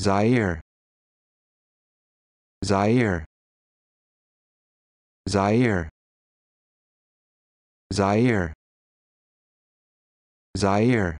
Zaire Zaire Zaire Zaire Zaire